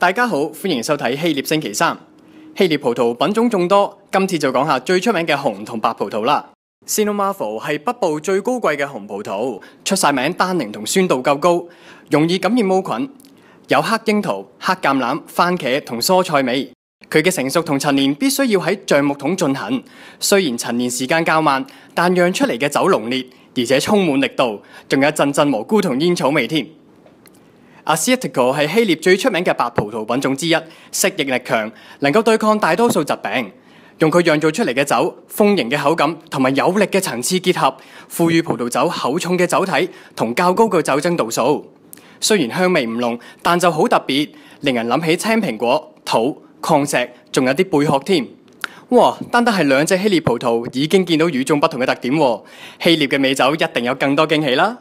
大家好，欢迎收睇《希烈星期三》。希烈葡萄品种众多，今次就讲下最出名嘅红同白葡萄啦。c i n o Marvel 系北部最高贵嘅红葡萄，出晒名，单宁同酸度够高，容易感染毛菌，有黑樱桃、黑橄榄、蕃茄同蔬菜味。佢嘅成熟同陈年必须要喺橡木桶进行，虽然陈年时间较慢，但酿出嚟嘅酒浓烈，而且充满力度，仲有阵阵蘑菇同烟草味添。a t i c o 系希腊最出名嘅白葡萄品種之一，適應力強，能夠對抗大多數疾病。用佢酿造出嚟嘅酒，豐盈嘅口感同埋有力嘅層次結合，賦予葡萄酒厚重嘅酒體同較高嘅酒精度數。雖然香味唔濃，但就好特別，令人諗起青蘋果、土、礦石，仲有啲貝殼添。哇！單单係兩隻希腊葡萄已經見到與眾不同嘅特點，希腊嘅美酒一定有更多驚喜啦！